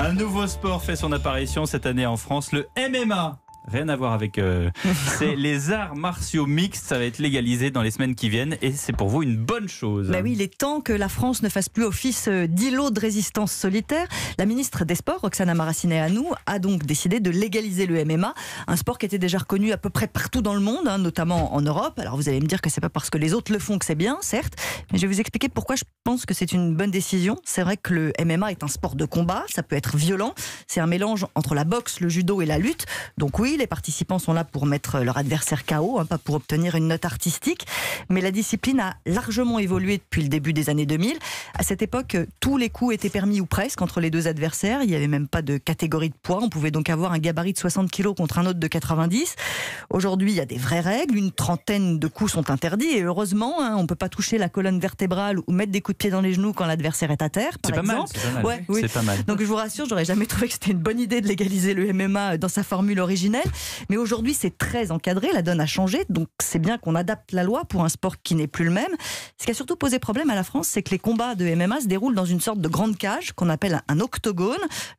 Un nouveau sport fait son apparition cette année en France, le MMA rien à voir avec. Euh, c'est les arts martiaux mixtes, ça va être légalisé dans les semaines qui viennent et c'est pour vous une bonne chose. Bah oui, il est temps que la France ne fasse plus office euh, d'îlot de résistance solitaire. La ministre des Sports, Roxana maraciné nous a donc décidé de légaliser le MMA, un sport qui était déjà reconnu à peu près partout dans le monde, hein, notamment en Europe. Alors vous allez me dire que c'est pas parce que les autres le font que c'est bien, certes, mais je vais vous expliquer pourquoi je pense que c'est une bonne décision. C'est vrai que le MMA est un sport de combat, ça peut être violent, c'est un mélange entre la boxe, le judo et la lutte. Donc oui, les participants sont là pour mettre leur adversaire KO, hein, pas pour obtenir une note artistique. Mais la discipline a largement évolué depuis le début des années 2000. À cette époque, tous les coups étaient permis ou presque entre les deux adversaires. Il n'y avait même pas de catégorie de poids. On pouvait donc avoir un gabarit de 60 kg contre un autre de 90. Aujourd'hui, il y a des vraies règles. Une trentaine de coups sont interdits. Et heureusement, hein, on ne peut pas toucher la colonne vertébrale ou mettre des coups de pied dans les genoux quand l'adversaire est à terre. C'est pas, mal, Donc je vous rassure, j'aurais jamais trouvé que c'était une bonne idée de légaliser le MMA dans sa formule originelle. Mais aujourd'hui, c'est très encadré, la donne a changé, donc c'est bien qu'on adapte la loi pour un sport qui n'est plus le même. Ce qui a surtout posé problème à la France, c'est que les combats de MMA se déroulent dans une sorte de grande cage qu'on appelle un octogone.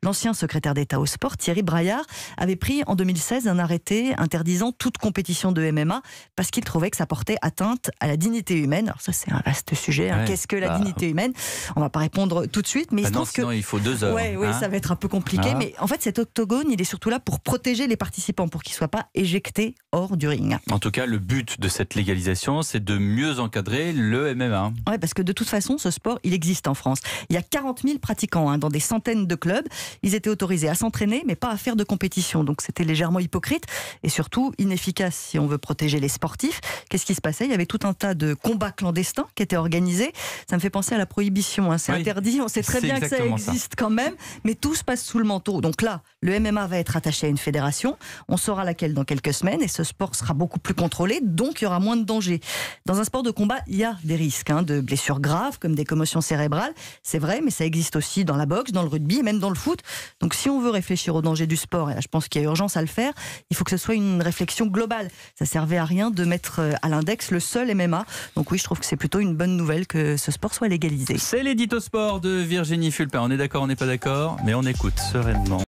L'ancien secrétaire d'État au sport, Thierry Braillard, avait pris en 2016 un arrêté interdisant toute compétition de MMA parce qu'il trouvait que ça portait atteinte à la dignité humaine. Alors ça, c'est un vaste sujet. Hein. Qu'est-ce que la bah. dignité humaine On ne va pas répondre tout de suite, mais je il bah que... il faut deux heures. Oui, hein. ça va être un peu compliqué. Hein mais en fait, cet octogone, il est surtout là pour protéger les participants pour qu'ils ne soient pas éjectés hors du ring. En tout cas, le but de cette légalisation, c'est de mieux encadrer le MMA. Oui, parce que de toute façon, ce sport, il existe en France. Il y a 40 000 pratiquants hein, dans des centaines de clubs. Ils étaient autorisés à s'entraîner, mais pas à faire de compétition. Donc c'était légèrement hypocrite et surtout inefficace si on veut protéger les sportifs. Qu'est-ce qui se passait Il y avait tout un tas de combats clandestins qui étaient organisés. Ça me fait penser à la prohibition. Hein. C'est interdit, on sait très bien que ça existe quand même, mais tout se passe sous le manteau. Donc là, le MMA va être attaché à une fédération. On saura laquelle dans quelques semaines et ce sport sera beaucoup plus contrôlé, donc il y aura moins de danger. Dans un sport de combat, il y a des risques hein, de blessures graves comme des commotions cérébrales. C'est vrai, mais ça existe aussi dans la boxe, dans le rugby même dans le foot. Donc si on veut réfléchir aux dangers du sport, et je pense qu'il y a urgence à le faire, il faut que ce soit une réflexion globale. Ça ne servait à rien de mettre euh, à l'index le seul MMA. Donc oui, je trouve que c'est plutôt une bonne nouvelle que ce sport soit légalisé. C'est l'édito sport de Virginie Fulpin. On est d'accord, on n'est pas d'accord, mais on écoute sereinement.